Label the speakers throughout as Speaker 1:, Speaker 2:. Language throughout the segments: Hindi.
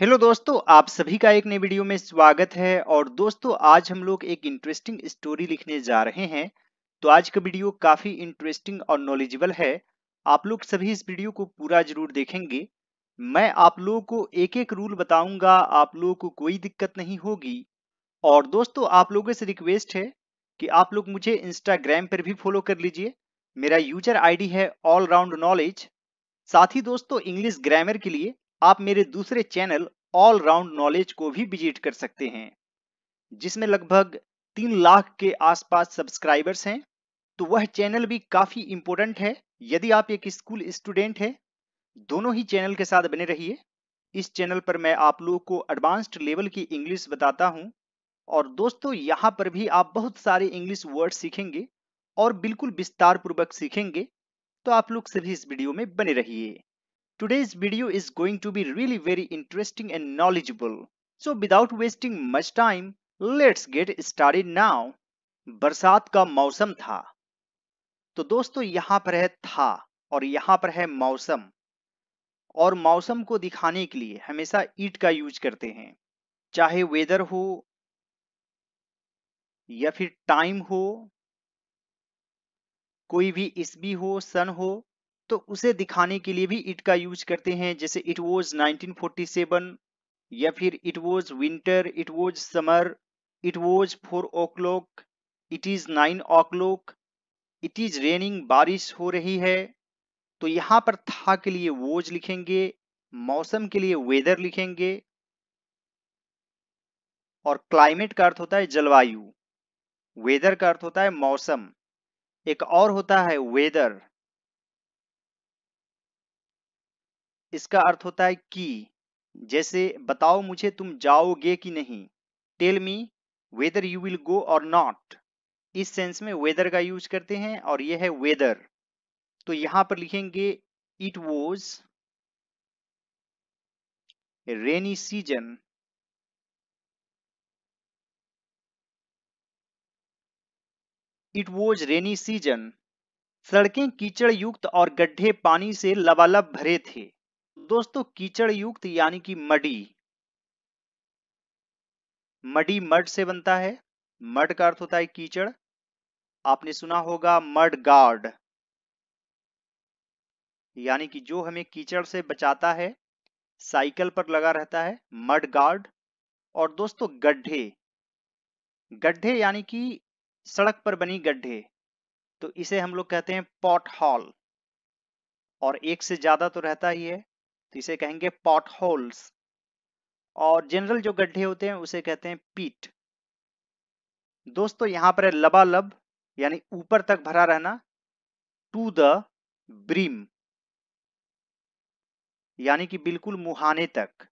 Speaker 1: हेलो दोस्तों आप सभी का एक नए वीडियो में स्वागत है और दोस्तों आज हम लोग एक इंटरेस्टिंग स्टोरी लिखने जा रहे हैं तो आज का वीडियो काफ़ी इंटरेस्टिंग और नॉलेजेबल है आप लोग सभी इस वीडियो को पूरा जरूर देखेंगे मैं आप लोगों को एक एक रूल बताऊंगा आप लोगों को कोई दिक्कत नहीं होगी और दोस्तों आप लोगों से रिक्वेस्ट है कि आप लोग मुझे इंस्टाग्राम पर भी फॉलो कर लीजिए मेरा यूजर आईडी है ऑल राउंड नॉलेज साथ ही दोस्तों इंग्लिश ग्रामर के लिए आप मेरे दूसरे चैनल ऑल राउंड नॉलेज को भी विजिट कर सकते हैं जिसमें लगभग तीन लाख के आसपास सब्सक्राइबर्स हैं तो वह चैनल भी काफ़ी इंपोर्टेंट है यदि आप एक स्कूल स्टूडेंट हैं दोनों ही चैनल के साथ बने रहिए इस चैनल पर मैं आप लोगों को एडवांस्ड लेवल की इंग्लिश बताता हूँ और दोस्तों यहाँ पर भी आप बहुत सारे इंग्लिश वर्ड सीखेंगे और बिल्कुल विस्तार पूर्वक सीखेंगे तो आप लोग सभी इस वीडियो में बने रहिए Today's video is going to be really very interesting and knowledgeable. So without wasting much time, let's get started now. बरसात का मौसम था तो दोस्तों यहाँ पर है था और यहाँ पर है मौसम और मौसम को दिखाने के लिए हमेशा ईट का यूज करते हैं चाहे वेदर हो या फिर टाइम हो कोई भी इस भी हो सन हो तो उसे दिखाने के लिए भी इट का यूज करते हैं जैसे इट वॉज नाइनटीन या फिर it was winter it was summer it was four o'clock it is nine o'clock it is raining बारिश हो रही है तो यहाँ पर था के लिए वोज लिखेंगे मौसम के लिए वेदर लिखेंगे और क्लाइमेट का अर्थ होता है जलवायु वेदर का अर्थ होता है मौसम एक और होता है वेदर इसका अर्थ होता है कि जैसे बताओ मुझे तुम जाओगे कि नहीं tell me whether you will go or not इस सेंस में वेदर का यूज करते हैं और यह है वेदर तो यहां पर लिखेंगे it was rainy season it was rainy season सड़कें कीचड़ युक्त और गड्ढे पानी से लबालब भरे थे दोस्तों कीचड़ युक्त यानी कि मडी मडी मड से बनता है मड का अर्थ होता है कीचड़ आपने सुना होगा मड गार्ड यानी कि जो हमें कीचड़ से बचाता है साइकिल पर लगा रहता है मड गार्ड और दोस्तों गड्ढे गड्ढे यानी कि सड़क पर बनी गड्ढे तो इसे हम लोग कहते हैं पॉट हॉल और एक से ज्यादा तो रहता ही है तो इसे कहेंगे पॉट होल्स और जनरल जो गड्ढे होते हैं उसे कहते हैं पीट दोस्तों यहां पर है लबालब यानी ऊपर तक भरा रहना टू द ब्रीम यानी कि बिल्कुल मुहाने तक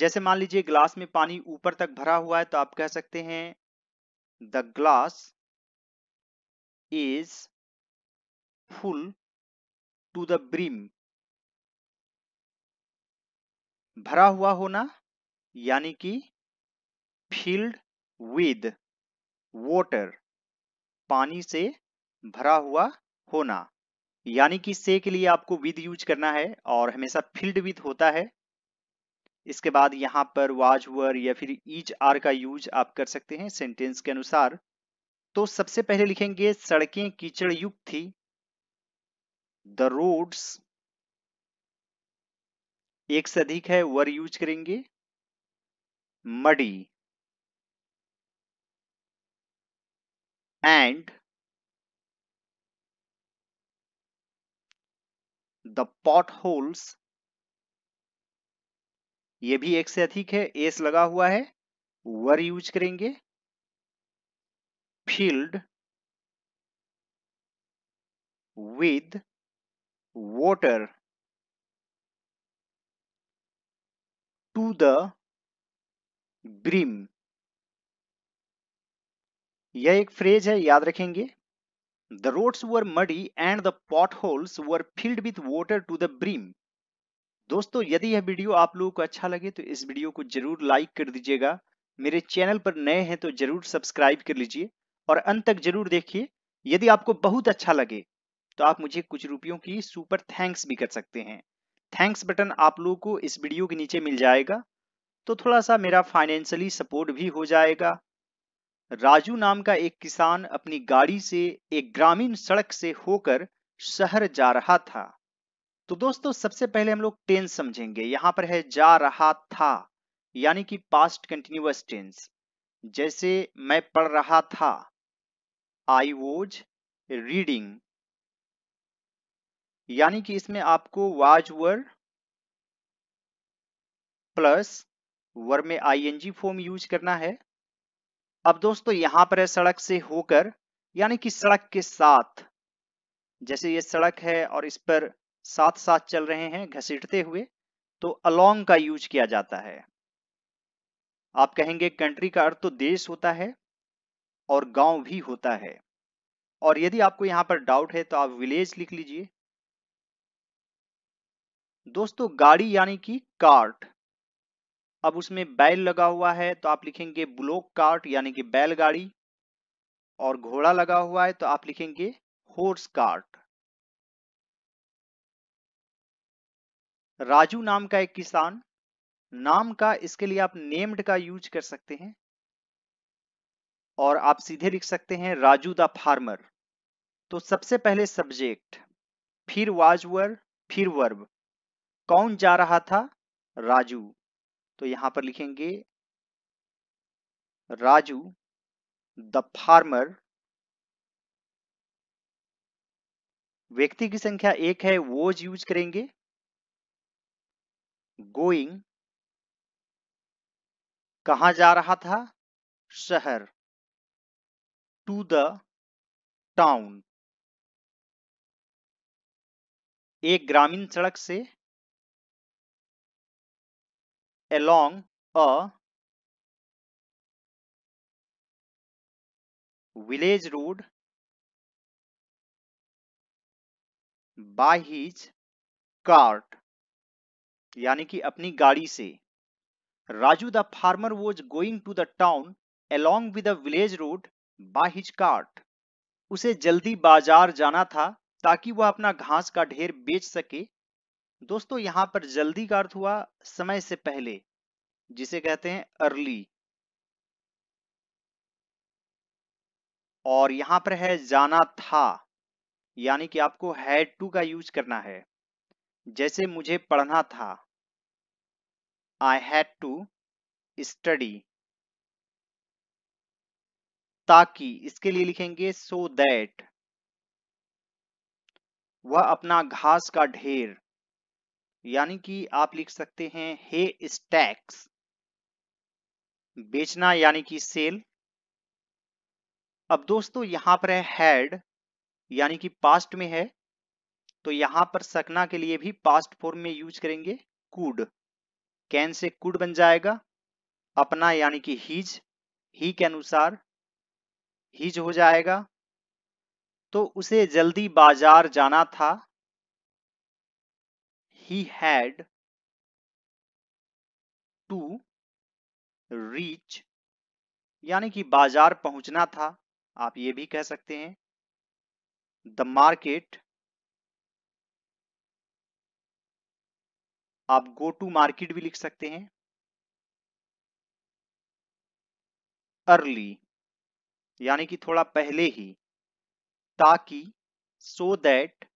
Speaker 1: जैसे मान लीजिए ग्लास में पानी ऊपर तक भरा हुआ है तो आप कह सकते हैं
Speaker 2: the glass is full to the brim भरा हुआ
Speaker 1: होना यानी कि फील्ड विद वॉटर पानी से भरा हुआ होना यानी कि से के लिए आपको विद यूज करना है और हमेशा फील्ड विद होता है इसके बाद यहां पर वाज वर या फिर ईच आर का यूज आप कर सकते हैं सेंटेंस के अनुसार तो सबसे पहले लिखेंगे सड़कें कीचड़युक्त थी द रोड्स एक से अधिक है वर यूज करेंगे muddy and the potholes ये भी एक से अधिक है एस लगा हुआ है वर यूज करेंगे
Speaker 2: filled with water to the brim
Speaker 1: यह एक फ्रेज है याद रखेंगे the roads were muddy and the potholes were filled with water to the brim दोस्तों यदि यह वीडियो आप लोगों को अच्छा लगे तो इस वीडियो को जरूर लाइक कर दीजिएगा मेरे चैनल पर नए हैं तो जरूर सब्सक्राइब कर लीजिए और अंत तक जरूर देखिए यदि आपको बहुत अच्छा लगे तो आप मुझे कुछ रुपयों की सुपर थैंक्स भी कर सकते हैं थैंक्स बटन आप लोगों को इस वीडियो के नीचे मिल जाएगा तो थोड़ा सा मेरा फाइनेंशियली सपोर्ट भी हो जाएगा राजू नाम का एक किसान अपनी गाड़ी से एक ग्रामीण सड़क से होकर शहर जा रहा था तो दोस्तों सबसे पहले हम लोग टेंस समझेंगे यहां पर है जा रहा था यानी कि पास्ट कंटिन्यूअस टेंस जैसे मैं पढ़ रहा था आई वोज रीडिंग यानी कि इसमें आपको वाज वर प्लस वर में आईएनजी फॉर्म यूज करना है अब दोस्तों यहां पर है सड़क से होकर यानी कि सड़क के साथ जैसे ये सड़क है और इस पर साथ साथ चल रहे हैं घसीटते हुए तो अलोंग का यूज किया जाता है आप कहेंगे कंट्री का अर्थ तो देश होता है और गांव भी होता है और यदि आपको यहां पर डाउट है तो आप विलेज लिख लीजिए दोस्तों गाड़ी यानी कि कार्ट अब उसमें बैल लगा हुआ है तो आप लिखेंगे ब्लॉक कार्ट यानी कि बैलगाड़ी और घोड़ा लगा हुआ है तो आप लिखेंगे होर्स कार्ट राजू नाम का एक किसान नाम का इसके लिए आप नेम्ड का यूज कर सकते हैं और आप सीधे लिख सकते हैं राजू द फार्मर तो सबसे पहले सब्जेक्ट फिर वाजवर फिर वर्ब कौन जा रहा था राजू तो यहां पर लिखेंगे राजू द फार्मर व्यक्ति की संख्या एक है वो यूज करेंगे गोइंग
Speaker 2: कहा जा रहा था शहर टू द टाउन एक ग्रामीण सड़क से along a village road by his cart यानी कि अपनी गाड़ी से
Speaker 1: Raju the farmer was going to the town along with the village road by his cart उसे जल्दी बाजार जाना था ताकि वह अपना घास का ढेर बेच सके दोस्तों यहां पर जल्दी का अर्थ हुआ समय से पहले जिसे कहते हैं अर्ली और यहां पर है जाना था यानी कि आपको हैड टू का यूज करना है जैसे मुझे पढ़ना था आई हैड टू स्टडी ताकि इसके लिए लिखेंगे सो so दैट वह अपना घास का ढेर यानी कि आप लिख सकते हैं हे स्टैक्स बेचना यानी कि सेल अब दोस्तों यहां पर है हैड यानी कि पास्ट में है तो यहां पर सकना के लिए भी पास्ट फॉर्म में यूज करेंगे कूड कैन से कूड बन जाएगा अपना यानी कि हीज ही के अनुसार हीज हो जाएगा तो उसे जल्दी बाजार जाना था he had टू reach यानी कि बाजार पहुंचना था आप ये भी कह सकते हैं द मार्केट आप गो टू मार्केट भी लिख सकते हैं अर्ली यानी कि थोड़ा पहले ही ताकि सो दैट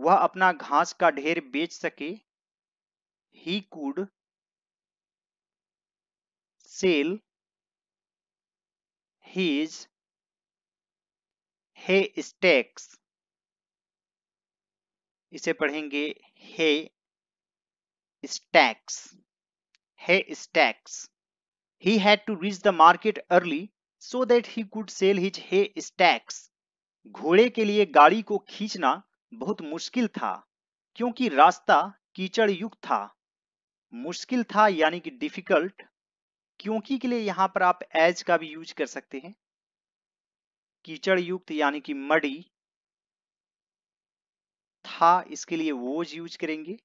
Speaker 1: वह अपना घास का ढेर बेच सके he could sell his haystacks इसे पढ़ेंगे haystacks haystacks he had to reach the market early so that he could sell his haystacks घोड़े के लिए गाड़ी को खींचना बहुत मुश्किल था क्योंकि रास्ता कीचड़ युक्त था मुश्किल था यानी कि डिफिकल्ट क्योंकि के लिए यहां पर आप एज का भी यूज कर सकते हैं कीचड़ युक्त यानी कि मडी था इसके लिए वोज यूज करेंगे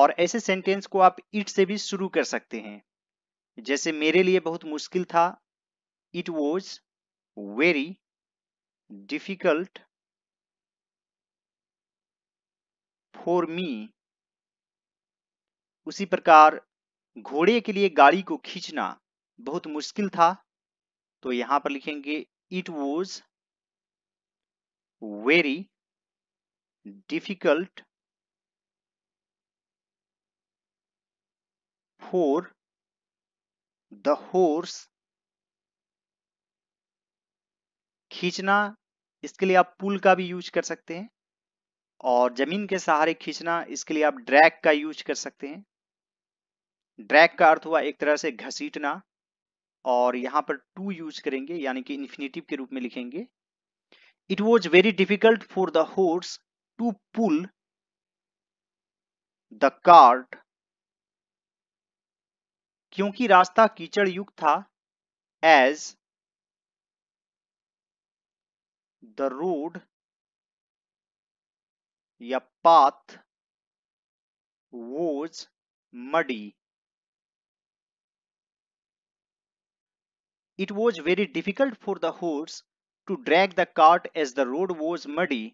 Speaker 1: और ऐसे सेंटेंस को आप इट से भी शुरू कर सकते हैं जैसे मेरे लिए बहुत मुश्किल था it was very difficult for me उसी प्रकार घोड़े के लिए गाड़ी को खींचना बहुत मुश्किल था तो यहां पर लिखेंगे it was very difficult for the horse खींचना इसके लिए आप पुल का भी यूज कर सकते हैं और जमीन के सहारे खींचना इसके लिए आप ड्रैग का यूज कर सकते हैं ड्रैग का अर्थ हुआ एक तरह से घसीटना और यहां पर टू यूज करेंगे यानी कि इन्फिनेटिव के रूप में लिखेंगे it was very difficult for the horse to pull the cart क्योंकि रास्ता कीचड़ युक्त था एज द रोड या path was muddy it was very difficult for the horse to drag the cart as the road was muddy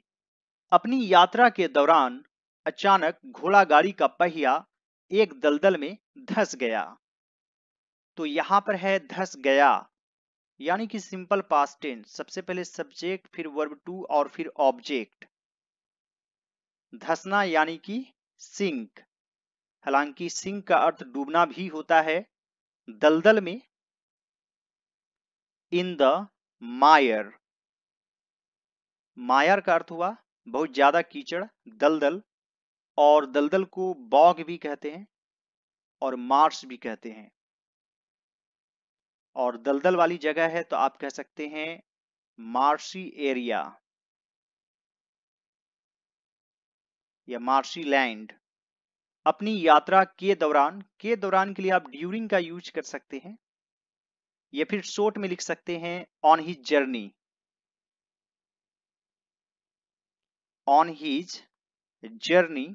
Speaker 1: अपनी यात्रा के दौरान अचानक घोड़ा गाड़ी का पहिया एक दलदल में धस गया तो यहां पर है धस गया यानी कि सिंपल पास्ट टेंस सबसे पहले सब्जेक्ट फिर वर्ब टू और फिर ऑब्जेक्ट धसना यानी कि सिंक हालांकि सिंक का अर्थ डूबना भी होता है दलदल में इन द मायर मायर का अर्थ हुआ बहुत ज्यादा कीचड़ दलदल और दलदल को बॉग भी कहते हैं और मार्स भी कहते हैं और दलदल वाली जगह है तो आप कह सकते हैं मार्सी एरिया या मार्शी लैंड अपनी यात्रा के दौरान के दौरान के लिए आप ड्यूरिंग का यूज कर सकते हैं या फिर शोर्ट में लिख सकते हैं on his journey on his journey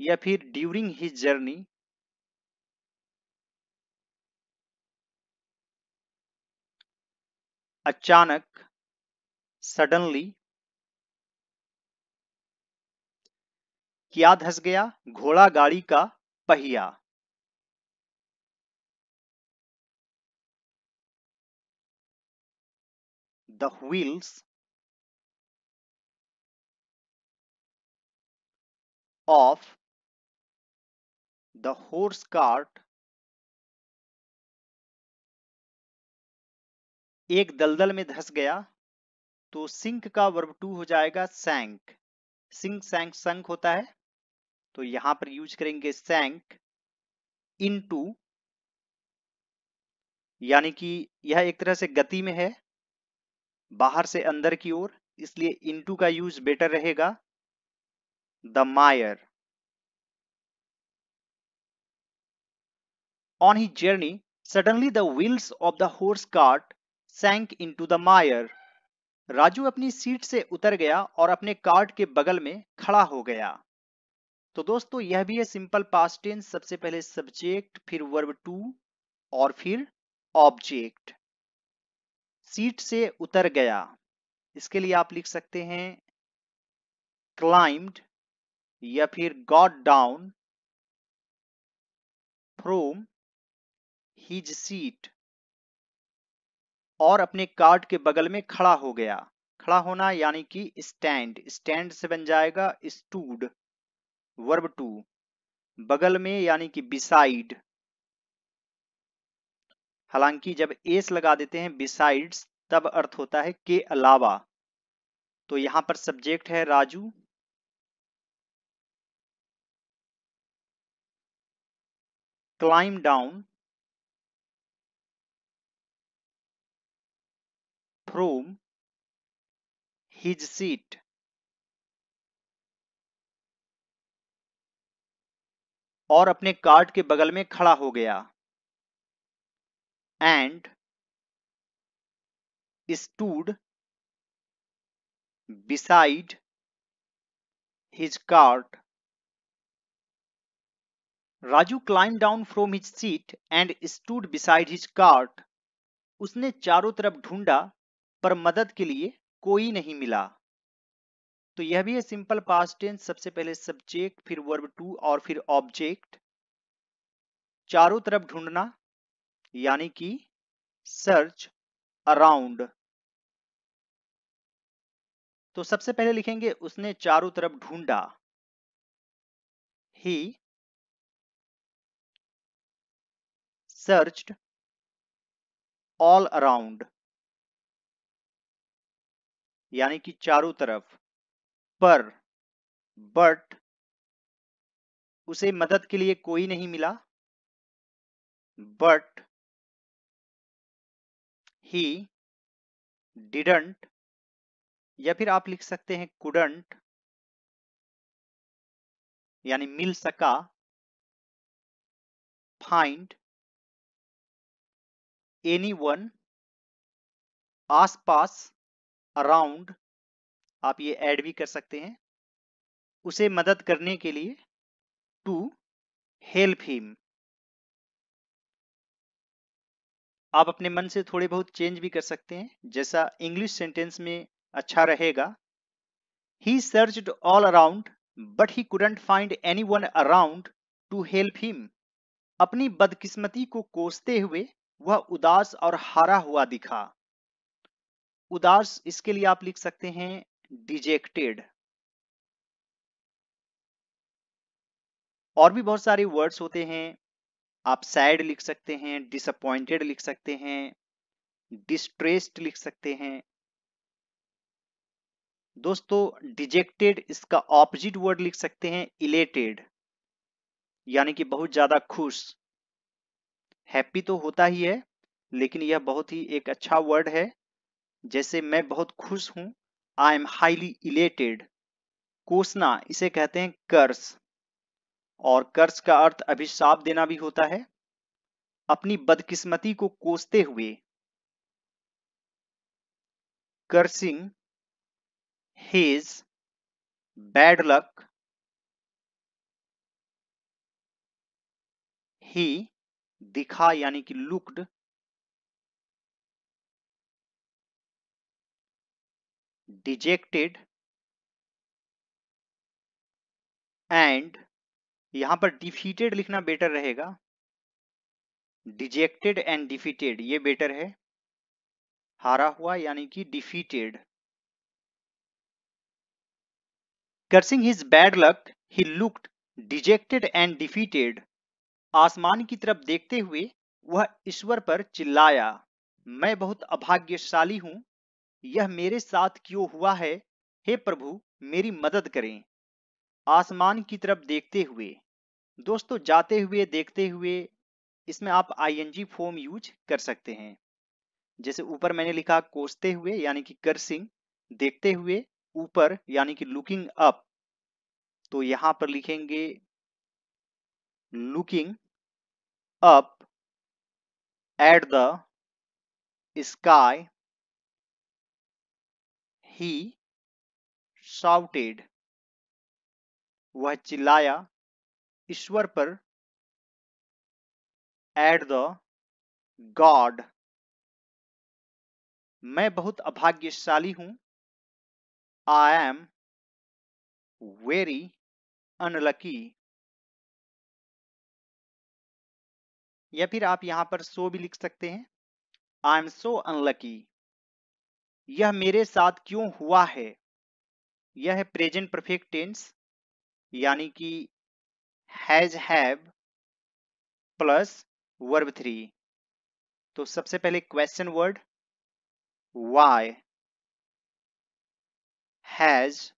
Speaker 1: या फिर ड्यूरिंग हिज जर्नी अचानक सडनली क्या धस गया घोड़ा गाड़ी का पहिया
Speaker 2: the wheels of the horse cart एक दलदल में धस गया
Speaker 1: तो सिंक का वर्ब टू हो जाएगा सैंक सिंक सैंक संक होता है तो यहां पर यूज करेंगे सैंक इनटू यानी कि यह एक तरह से गति में है बाहर से अंदर की ओर इसलिए इनटू का यूज बेटर रहेगा the mire on he journey suddenly the wheels of the horse cart sank into the mire Raju अपनी सीट से उतर गया और अपने कार्ट के बगल में खड़ा हो गया तो दोस्तों यह भी है सिंपल पास्ट टेंस सबसे पहले सब्जेक्ट फिर वर्ब टू और फिर ऑब्जेक्ट सीट से उतर गया इसके लिए आप लिख सकते हैं क्लाइम्ड या फिर got down from his seat और अपने कार्ड के बगल में खड़ा हो गया खड़ा होना यानी कि स्टैंड स्टैंड से बन जाएगा स्टूड वर्ब टू बगल में यानी कि बिसाइड हालांकि जब एस लगा देते हैं बिसाइड्स तब अर्थ होता है के अलावा तो यहां पर सब्जेक्ट है Raju climb down from his seat और अपने कार्ड के बगल में खड़ा हो गया and stood beside his cart Raju climb down from his seat and stood beside his cart उसने चारों तरफ ढूंढा पर मदद के लिए कोई नहीं मिला तो यह भी है सिंपल पास्ट टेंस सबसे पहले सब्जेक्ट फिर वर्ब टू और फिर ऑब्जेक्ट चारों तरफ ढूंढना यानी कि सर्च अराउंड तो सबसे पहले लिखेंगे उसने चारों तरफ ढूंढा
Speaker 2: ही सर्च्ड ऑल अराउंड
Speaker 1: यानी कि चारों तरफ पर बट
Speaker 2: उसे मदद के लिए कोई नहीं मिला बट ही डिडंट या फिर आप लिख सकते हैं कुडंट यानी मिल सका फाइंड एनी वन आस पास अराउंड आप ये ऐड भी कर सकते हैं
Speaker 1: उसे मदद करने के लिए टू हेल्प हिम आप अपने मन से थोड़े बहुत चेंज भी कर सकते हैं जैसा इंग्लिश सेंटेंस में अच्छा रहेगा he search all around but he couldn't find anyone around to help him अपनी बदकिस्मती को कोसते हुए वह उदास और हारा हुआ दिखा उदास इसके लिए आप लिख सकते हैं डिजेक्टेड और भी बहुत सारे वर्ड्स होते हैं आप सैड लिख सकते हैं डिसअपॉइंटेड लिख सकते हैं डिस्ट्रेस्ड लिख सकते हैं दोस्तों डिजेक्टेड इसका ऑपोजिट वर्ड लिख सकते हैं इलेटेड यानी कि बहुत ज्यादा खुश हैप्पी तो होता ही है लेकिन यह बहुत ही एक अच्छा वर्ड है जैसे मैं बहुत खुश हूं आई एम हाईली इलेटेड कोसना इसे कहते हैं कर्स और कर्स का अर्थ अभिशाप देना भी होता है अपनी बदकिस्मती को कोसते हुए cursing his bad luck he दिखा यानी कि लुक्ड डिजेक्टेड एंड यहां पर डिफीटेड लिखना बेटर रहेगा डिजेक्टेड एंड डिफीटेड ये बेटर है हारा हुआ यानी कि defeated cursing his bad luck he looked dejected and defeated आसमान की तरफ देखते हुए वह ईश्वर पर चिल्लाया मैं बहुत अभाग्यशाली हूं यह मेरे साथ क्यों हुआ है हे प्रभु मेरी मदद करें आसमान की तरफ देखते हुए दोस्तों जाते हुए देखते हुए इसमें आप आईएनजी फॉर्म यूज कर सकते हैं जैसे ऊपर मैंने लिखा कोसते हुए यानी कि कर्सिंग देखते हुए ऊपर यानी कि लुकिंग अप तो यहां पर लिखेंगे looking up at the sky
Speaker 2: he shouted वह चिल्लाया ईश्वर पर एट द गॉड मैं बहुत अभाग्यशाली हूं आई एम वेरी अनलकी या फिर आप यहां पर सो भी लिख सकते हैं आई एम सो अनलकी यह मेरे
Speaker 1: साथ क्यों हुआ है यह है प्रेजेंट परफेक्ट टेंस यानी कि has have plus verb three तो सबसे पहले question word why has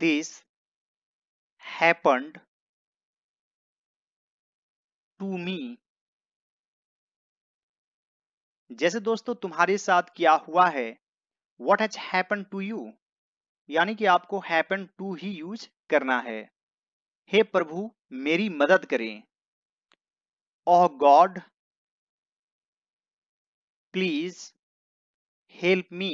Speaker 1: this happened to me जैसे दोस्तों तुम्हारे साथ क्या हुआ है what has happen to you यानी कि आपको हैपन टू ही यूज करना है हे hey प्रभु मेरी मदद करें
Speaker 2: oh God please help me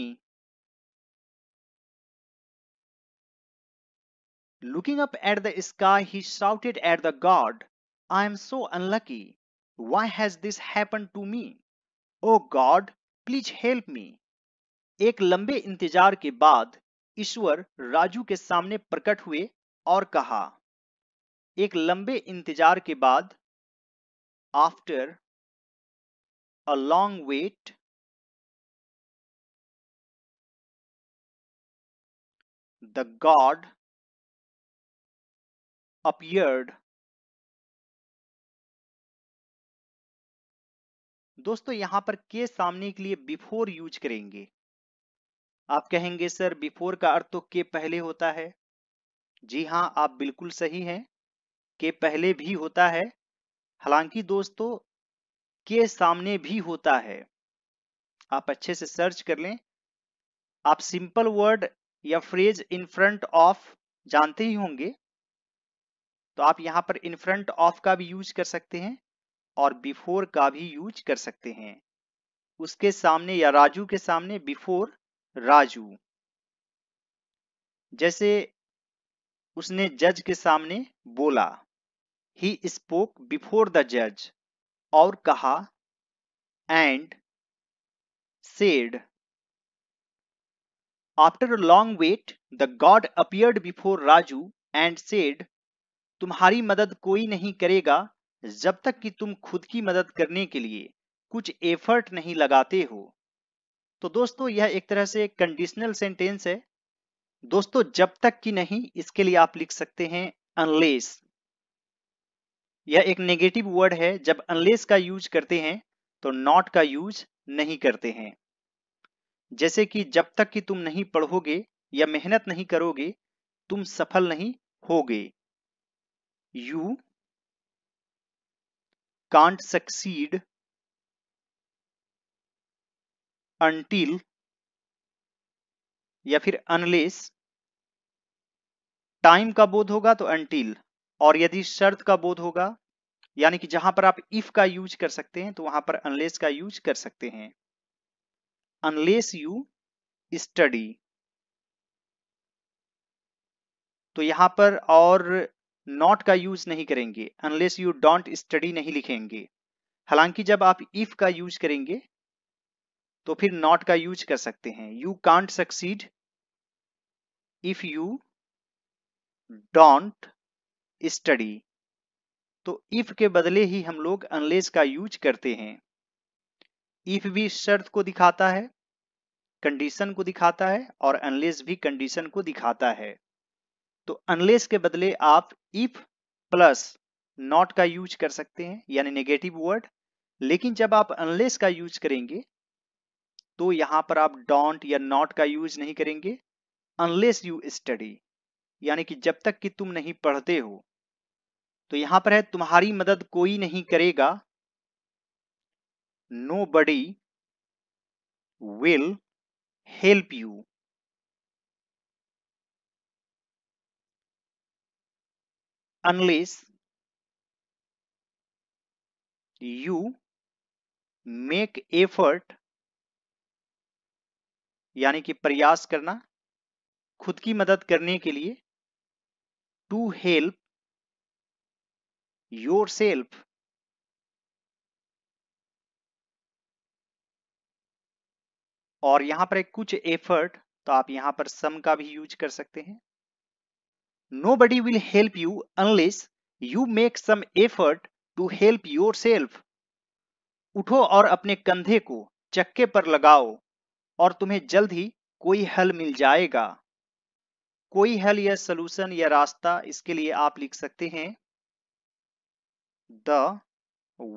Speaker 2: looking up at the sky he shouted at the God I am so unlucky
Speaker 1: why has this happen to me O God please help me एक लंबे इंतजार के बाद ईश्वर राजू के सामने प्रकट हुए
Speaker 2: और कहा एक लंबे इंतजार के बाद after a long wait the God appeared दोस्तों यहां पर के सामने के लिए बिफोर यूज करेंगे
Speaker 1: आप कहेंगे सर बिफोर का अर्थ तो के पहले होता है जी हाँ आप बिल्कुल सही हैं के पहले भी होता है हालांकि दोस्तों के सामने भी होता है आप अच्छे से सर्च कर लें आप सिंपल वर्ड या फ्रेज इन फ्रंट ऑफ जानते ही होंगे तो आप यहां पर इन फ्रंट ऑफ का भी यूज कर सकते हैं और बिफोर का भी यूज कर सकते हैं उसके सामने या राजू के सामने बिफोर राजू जैसे उसने जज के सामने बोला ही स्पोक बिफोर द जज और कहा and said after a long wait the God appeared before Raju and said तुम्हारी मदद कोई नहीं करेगा जब तक कि तुम खुद की मदद करने के लिए कुछ एफर्ट नहीं लगाते हो तो दोस्तों यह एक तरह से कंडीशनल सेंटेंस है दोस्तों जब तक कि नहीं इसके लिए आप लिख सकते हैं अनलेस यह एक नेगेटिव वर्ड है जब अनलेस का यूज करते हैं तो नॉट का यूज नहीं करते हैं जैसे कि जब तक कि तुम नहीं पढ़ोगे या मेहनत नहीं करोगे तुम सफल नहीं होगे यू can't succeed until या फिर अनलेस टाइम का बोध होगा तो until और यदि शर्त का बोध होगा यानी कि जहां पर आप इफ का यूज कर सकते हैं तो वहां पर अनलेस का यूज कर सकते हैं अनलेस यू स्टडी तो यहां पर और नॉट का यूज नहीं करेंगे अनलेस यू डोंट स्टडी नहीं लिखेंगे हालांकि जब आप इफ का यूज करेंगे तो फिर नॉट का यूज कर सकते हैं you can't succeed if you don't study तो इफ के बदले ही हम लोग अनलेस का यूज करते हैं इफ भी शर्त को दिखाता है कंडीशन को दिखाता है और अनलेस भी कंडीशन को दिखाता है तो अनलेस के बदले आप इफ प्लस नॉट का यूज कर सकते हैं यानी नेगेटिव वर्ड लेकिन जब आप अनलेस का यूज करेंगे तो यहां पर आप डोंट या नॉट का यूज नहीं करेंगे अनलेस यू स्टडी यानी कि जब तक कि तुम नहीं पढ़ते हो तो यहां पर है तुम्हारी मदद कोई नहीं करेगा nobody will help you unless you make effort यानी कि प्रयास करना खुद की मदद करने के लिए टू हेल्प योर सेल्फ और यहां पर कुछ एफर्ट तो आप यहां पर सम का भी यूज कर सकते हैं Nobody will help you unless you make some effort to help yourself. उठो और अपने कंधे को चक्के पर लगाओ और तुम्हें जल्द ही कोई हल मिल जाएगा कोई हल या सलूशन या रास्ता इसके लिए आप लिख सकते हैं द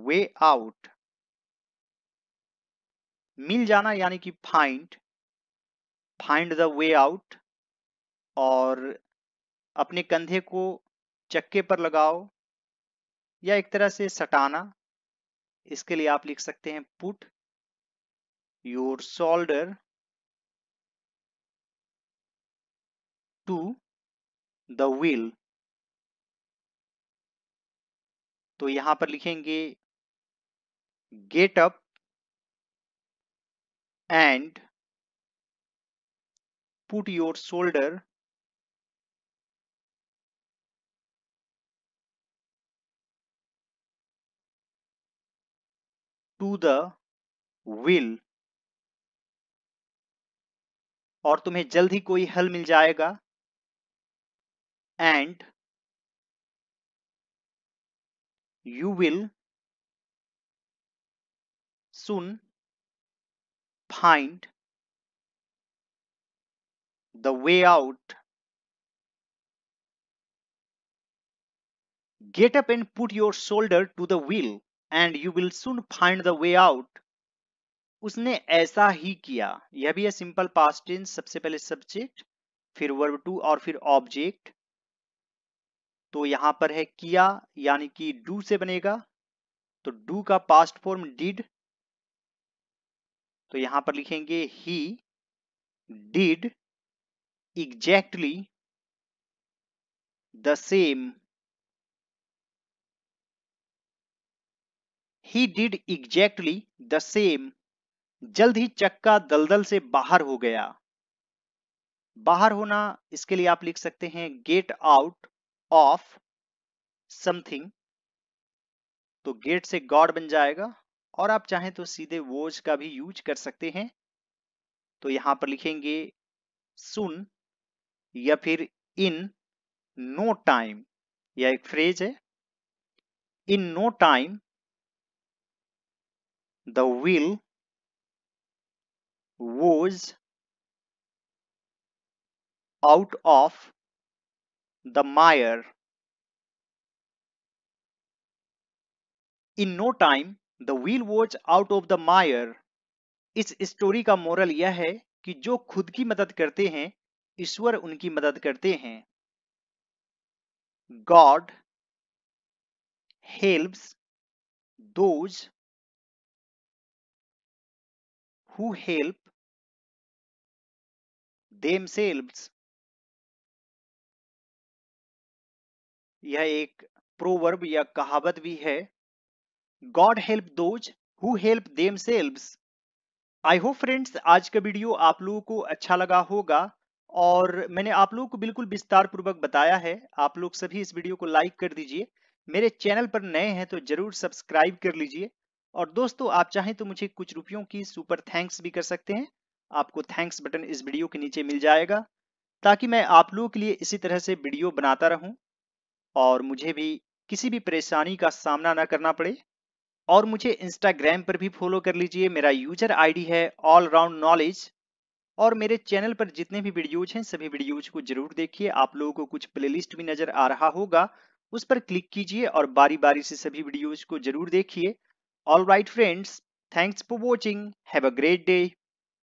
Speaker 1: वे आउट मिल जाना यानी कि find find the way out और अपने कंधे को चक्के पर लगाओ या एक तरह से सटाना इसके लिए आप लिख सकते हैं put your shoulder to the wheel तो यहां पर लिखेंगे get up and put your shoulder
Speaker 2: to the wheel
Speaker 1: और तुम्हें जल्द ही कोई हल मिल जाएगा and you will soon find the way out get up and put your shoulder to the wheel and you will soon find the way out उसने ऐसा ही किया यह भी है सिंपल पास्ट टेंस सबसे पहले सब्जेक्ट फिर वर्ब टू और फिर ऑब्जेक्ट तो यहां पर है किया यानी कि डू से बनेगा तो डू का पास्ट फॉर्म डिड तो यहां पर लिखेंगे he did exactly the same he did exactly the same जल्द ही चक्का दलदल से बाहर हो गया बाहर होना इसके लिए आप लिख सकते हैं गेट आउट ऑफ समथिंग तो गेट से गॉड बन जाएगा और आप चाहें तो सीधे वोज का भी यूज कर सकते हैं तो यहां पर लिखेंगे सुन या फिर इन नो टाइम या एक फ्रेज है in no time the will was out of the mire. In no time, the wheel was out of the mire. इस स्टोरी का मोरल यह है कि जो खुद की मदद करते हैं ईश्वर उनकी मदद करते हैं
Speaker 2: God helps those who help themselves यह एक प्रोवर्ब या कहावत भी है
Speaker 1: God help those who help themselves I hope friends आज का वीडियो आप लोगों को अच्छा लगा होगा और मैंने आप लोगों को बिल्कुल विस्तार पूर्वक बताया है आप लोग सभी इस वीडियो को लाइक कर दीजिए मेरे चैनल पर नए हैं तो जरूर सब्सक्राइब कर लीजिए और दोस्तों आप चाहें तो मुझे कुछ रुपयों की सुपर थैंक्स भी कर सकते हैं आपको थैंक्स बटन इस वीडियो के नीचे मिल जाएगा ताकि मैं आप लोगों के लिए इसी तरह से वीडियो बनाता रहूं और मुझे भी किसी भी परेशानी का सामना ना करना पड़े और मुझे इंस्टाग्राम पर भी फॉलो कर लीजिए मेरा यूजर आईडी है ऑल राउंड नॉलेज और मेरे चैनल पर जितने भी वीडियोज हैं सभी वीडियोज को जरूर देखिए आप लोगों को कुछ प्ले भी नजर आ रहा होगा उस पर क्लिक कीजिए और बारी बारी से सभी वीडियोज को जरूर देखिए Alright friends, thanks for watching. Have a great day.